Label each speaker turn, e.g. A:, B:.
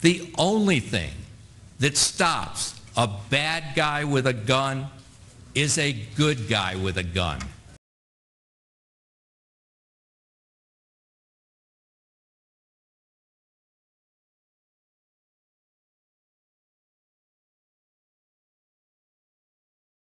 A: The only thing that stops a bad guy with a gun
B: is a good guy with a gun.